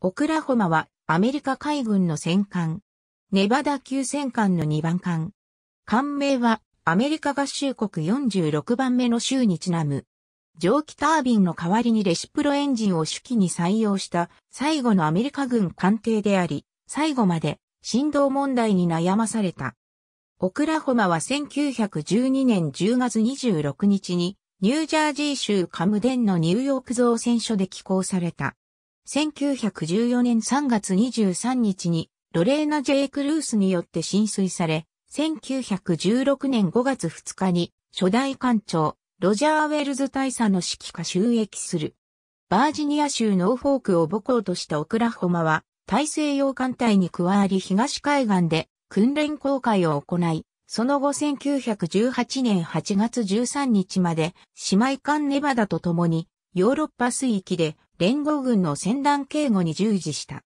オクラホマはアメリカ海軍の戦艦。ネバダ級戦艦の2番艦。艦名はアメリカ合衆国46番目の州にちなむ。蒸気タービンの代わりにレシプロエンジンを手記に採用した最後のアメリカ軍艦艇であり、最後まで振動問題に悩まされた。オクラホマは1912年10月26日にニュージャージー州カムデンのニューヨーク造船所で寄港された。1914年3月23日にロレーナ・ジェイ・クルースによって浸水され、1916年5月2日に初代艦長、ロジャー・ウェルズ大佐の指揮下収益する。バージニア州ノーフォークを母校としたオクラホマは、大西洋艦隊に加わり東海岸で訓練公開を行い、その後1918年8月13日まで姉妹艦ネバダと共にヨーロッパ水域で連合軍の戦団警護に従事した。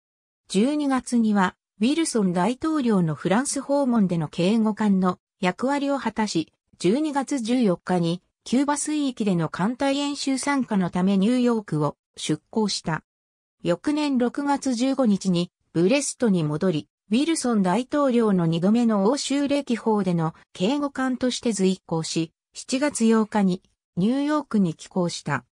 12月には、ウィルソン大統領のフランス訪問での警護官の役割を果たし、12月14日にキューバ水域での艦隊演習参加のためニューヨークを出港した。翌年6月15日にブレストに戻り、ウィルソン大統領の2度目の欧州歴法での警護官として随行し、7月8日にニューヨークに寄港した。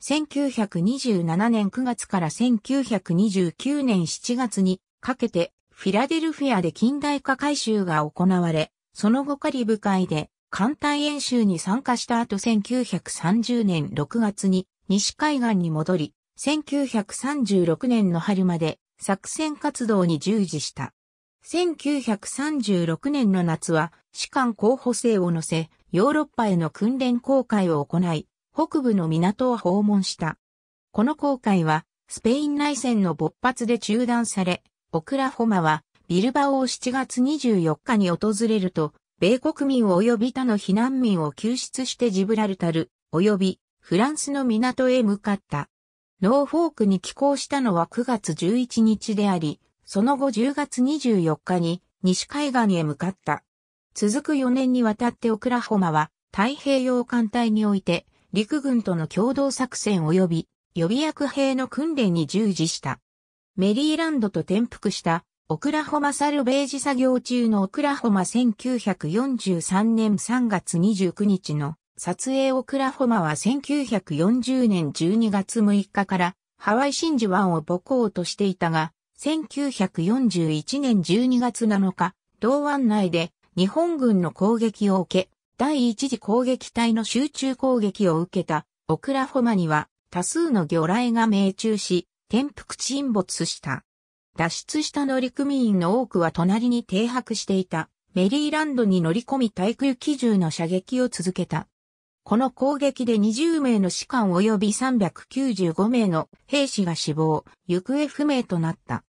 1927年9月から1929年7月にかけてフィラデルフィアで近代化改修が行われ、その後カリブ海で艦隊演習に参加した後1930年6月に西海岸に戻り、1936年の春まで作戦活動に従事した。1936年の夏は士官候補生を乗せ、ヨーロッパへの訓練公開を行い、北部の港を訪問した。この航海は、スペイン内戦の勃発で中断され、オクラホマは、ビルバオを7月24日に訪れると、米国民及び他の避難民を救出してジブラルタル、及びフランスの港へ向かった。ノーフォークに寄港したのは9月11日であり、その後10月24日に西海岸へ向かった。続く4年にわたってオクラホマは太平洋艦隊において陸軍との共同作戦及び予備役兵の訓練に従事した。メリーランドと転覆したオクラホマサルベージ作業中のオクラホマ1943年3月29日の撮影オクラホマは1940年12月6日からハワイ真珠湾を母港としていたが、1941年12月7日、同湾内で日本軍の攻撃を受け、第一次攻撃隊の集中攻撃を受けたオクラホマには多数の魚雷が命中し、転覆沈没した。脱出した乗組員の多くは隣に停泊していたメリーランドに乗り込み対空機銃の射撃を続けた。この攻撃で20名の士官及び395名の兵士が死亡、行方不明となった。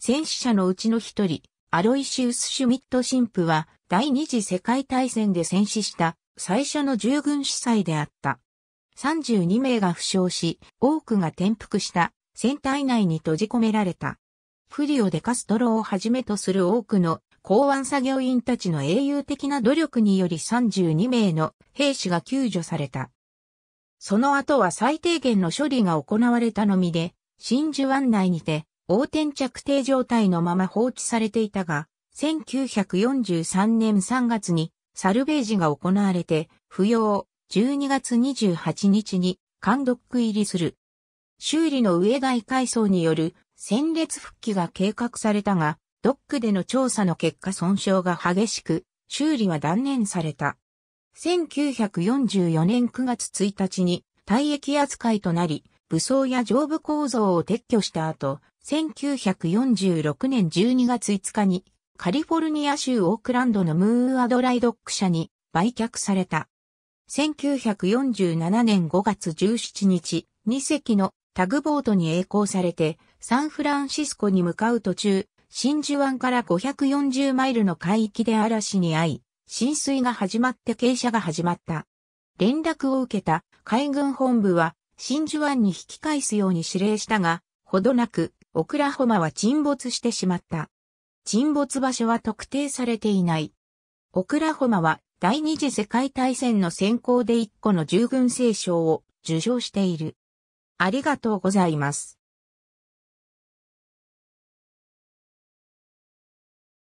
戦死者のうちの一人、アロイシウス・シュミット神父は第二次世界大戦で戦死した最初の従軍司祭であった。32名が負傷し、多くが転覆した船体内に閉じ込められた。フリオ・デ・カストロをはじめとする多くの港湾作業員たちの英雄的な努力により32名の兵士が救助された。その後は最低限の処理が行われたのみで、真珠湾内にて横転着底状態のまま放置されていたが、1943年3月にサルベージが行われて、不要、12月28日に監督入りする。修理の上外階層による戦列復帰が計画されたが、ドックでの調査の結果損傷が激しく、修理は断念された。1944年9月1日に退役扱いとなり、武装や上部構造を撤去した後、1946年12月5日にカリフォルニア州オークランドのムーアドライドック社に売却された。1947年5月17日、2隻のタグボートに栄光されてサンフランシスコに向かう途中、真珠湾から540マイルの海域で嵐に遭い、浸水が始まって傾斜が始まった。連絡を受けた海軍本部は真珠湾に引き返すように指令したが、ほどなくオクラホマは沈没してしまった。沈没場所は特定されていない。オクラホマは第二次世界大戦の先行で1個の従軍聖賞を受賞している。ありがとうございます。